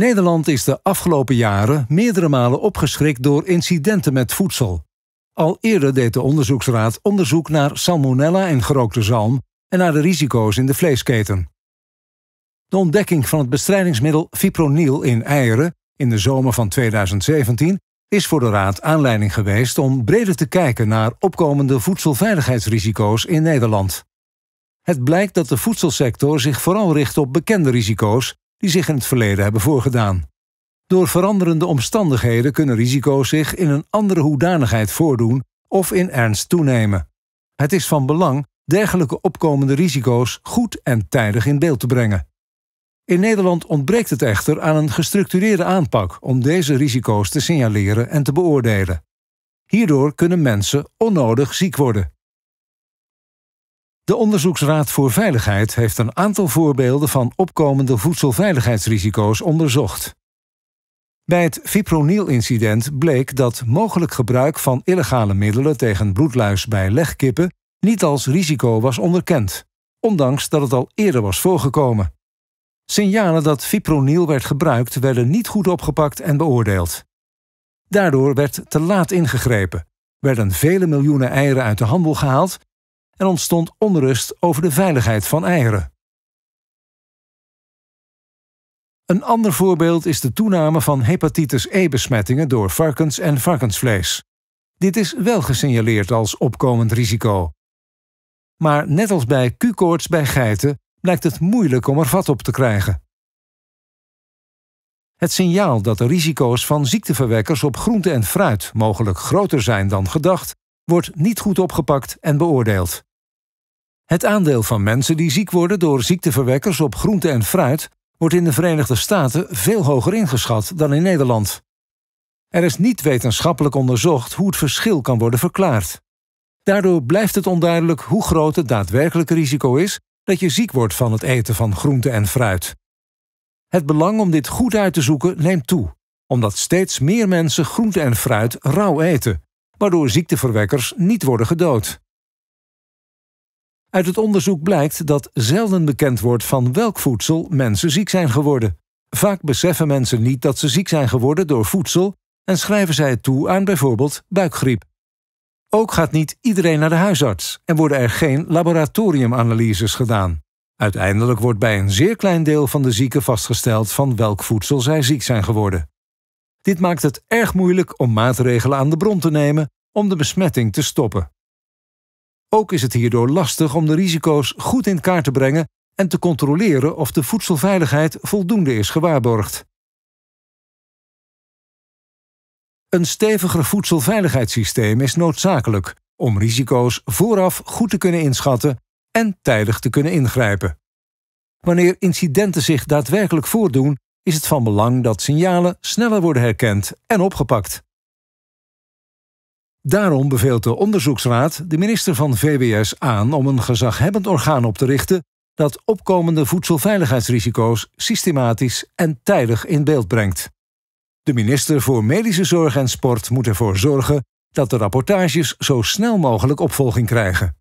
Nederland is de afgelopen jaren meerdere malen opgeschrikt door incidenten met voedsel. Al eerder deed de onderzoeksraad onderzoek naar salmonella en gerookte zalm en naar de risico's in de vleesketen. De ontdekking van het bestrijdingsmiddel fipronil in eieren in de zomer van 2017 is voor de Raad aanleiding geweest om breder te kijken naar opkomende voedselveiligheidsrisico's in Nederland. Het blijkt dat de voedselsector zich vooral richt op bekende risico's die zich in het verleden hebben voorgedaan. Door veranderende omstandigheden kunnen risico's zich in een andere hoedanigheid voordoen of in ernst toenemen. Het is van belang dergelijke opkomende risico's goed en tijdig in beeld te brengen. In Nederland ontbreekt het echter aan een gestructureerde aanpak om deze risico's te signaleren en te beoordelen. Hierdoor kunnen mensen onnodig ziek worden. De Onderzoeksraad voor Veiligheid heeft een aantal voorbeelden van opkomende voedselveiligheidsrisico's onderzocht. Bij het fipronil-incident bleek dat mogelijk gebruik van illegale middelen tegen bloedluis bij legkippen niet als risico was onderkend, ondanks dat het al eerder was voorgekomen. Signalen dat fipronil werd gebruikt werden niet goed opgepakt en beoordeeld. Daardoor werd te laat ingegrepen, werden vele miljoenen eieren uit de handel gehaald en ontstond onrust over de veiligheid van eieren. Een ander voorbeeld is de toename van hepatitis E-besmettingen door varkens en varkensvlees. Dit is wel gesignaleerd als opkomend risico. Maar net als bij Q-koorts bij geiten blijkt het moeilijk om er vat op te krijgen. Het signaal dat de risico's van ziekteverwekkers op groente en fruit mogelijk groter zijn dan gedacht, wordt niet goed opgepakt en beoordeeld. Het aandeel van mensen die ziek worden door ziekteverwekkers op groente en fruit wordt in de Verenigde Staten veel hoger ingeschat dan in Nederland. Er is niet wetenschappelijk onderzocht hoe het verschil kan worden verklaard. Daardoor blijft het onduidelijk hoe groot het daadwerkelijke risico is dat je ziek wordt van het eten van groente en fruit. Het belang om dit goed uit te zoeken neemt toe, omdat steeds meer mensen groente en fruit rauw eten, waardoor ziekteverwekkers niet worden gedood. Uit het onderzoek blijkt dat zelden bekend wordt van welk voedsel mensen ziek zijn geworden. Vaak beseffen mensen niet dat ze ziek zijn geworden door voedsel en schrijven zij het toe aan bijvoorbeeld buikgriep. Ook gaat niet iedereen naar de huisarts en worden er geen laboratoriumanalyses gedaan. Uiteindelijk wordt bij een zeer klein deel van de zieken vastgesteld van welk voedsel zij ziek zijn geworden. Dit maakt het erg moeilijk om maatregelen aan de bron te nemen om de besmetting te stoppen. Ook is het hierdoor lastig om de risico's goed in kaart te brengen en te controleren of de voedselveiligheid voldoende is gewaarborgd. Een steviger voedselveiligheidssysteem is noodzakelijk om risico's vooraf goed te kunnen inschatten en tijdig te kunnen ingrijpen. Wanneer incidenten zich daadwerkelijk voordoen, is het van belang dat signalen sneller worden herkend en opgepakt. Daarom beveelt de onderzoeksraad de minister van VWS aan om een gezaghebbend orgaan op te richten dat opkomende voedselveiligheidsrisico's systematisch en tijdig in beeld brengt. De minister voor Medische Zorg en Sport moet ervoor zorgen dat de rapportages zo snel mogelijk opvolging krijgen.